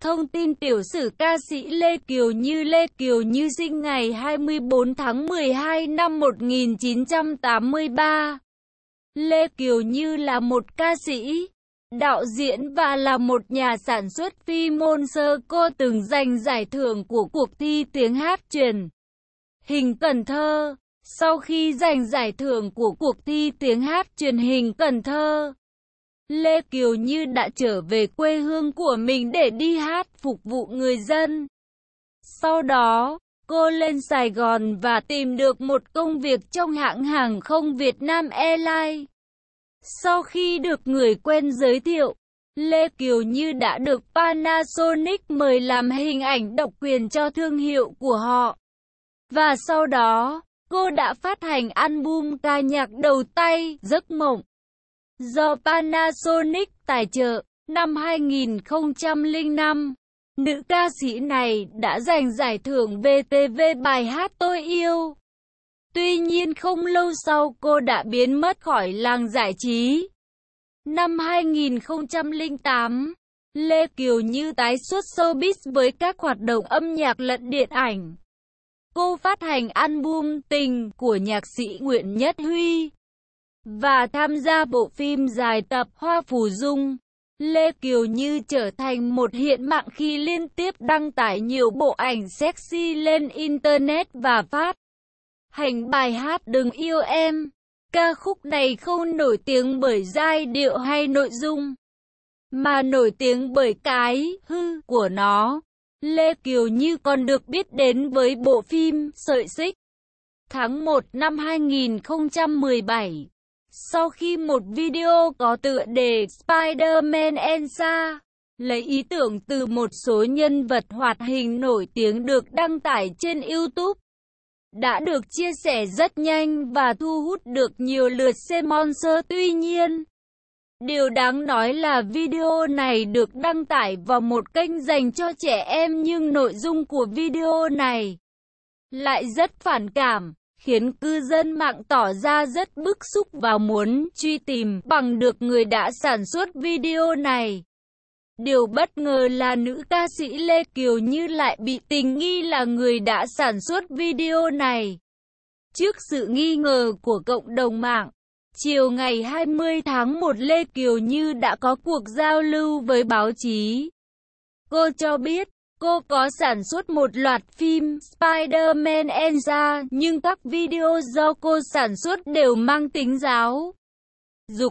Thông tin tiểu sử ca sĩ Lê Kiều Như Lê Kiều Như sinh ngày 24 tháng 12 năm 1983. Lê Kiều Như là một ca sĩ, đạo diễn và là một nhà sản xuất phim môn sơ cô từng giành giải thưởng của cuộc thi tiếng hát truyền. Hình Cần Thơ Sau khi giành giải thưởng của cuộc thi tiếng hát truyền hình Cần Thơ, Lê Kiều Như đã trở về quê hương của mình để đi hát phục vụ người dân. Sau đó, cô lên Sài Gòn và tìm được một công việc trong hãng hàng không Việt Nam Airlines. Sau khi được người quen giới thiệu, Lê Kiều Như đã được Panasonic mời làm hình ảnh độc quyền cho thương hiệu của họ. Và sau đó, cô đã phát hành album ca nhạc đầu tay Giấc Mộng do Panasonic tài trợ. Năm 2005, nữ ca sĩ này đã giành giải thưởng VTV bài hát Tôi Yêu. Tuy nhiên không lâu sau cô đã biến mất khỏi làng giải trí. Năm 2008, Lê Kiều Như tái xuất showbiz với các hoạt động âm nhạc lẫn điện ảnh. Cô phát hành album Tình của nhạc sĩ Nguyễn Nhất Huy và tham gia bộ phim dài tập Hoa Phù Dung. Lê Kiều Như trở thành một hiện mạng khi liên tiếp đăng tải nhiều bộ ảnh sexy lên Internet và phát hành bài hát Đừng Yêu Em. Ca khúc này không nổi tiếng bởi giai điệu hay nội dung, mà nổi tiếng bởi cái hư của nó. Lê Kiều Như còn được biết đến với bộ phim Sợi Xích tháng 1 năm 2017. Sau khi một video có tựa đề Spider-Man Elsa, lấy ý tưởng từ một số nhân vật hoạt hình nổi tiếng được đăng tải trên YouTube, đã được chia sẻ rất nhanh và thu hút được nhiều lượt xem monster tuy nhiên. Điều đáng nói là video này được đăng tải vào một kênh dành cho trẻ em nhưng nội dung của video này lại rất phản cảm khiến cư dân mạng tỏ ra rất bức xúc và muốn truy tìm bằng được người đã sản xuất video này. Điều bất ngờ là nữ ca sĩ Lê Kiều Như lại bị tình nghi là người đã sản xuất video này. Trước sự nghi ngờ của cộng đồng mạng, chiều ngày 20 tháng 1 Lê Kiều Như đã có cuộc giao lưu với báo chí. Cô cho biết, Cô có sản xuất một loạt phim Spider-Man Enza, nhưng các video do cô sản xuất đều mang tính giáo dục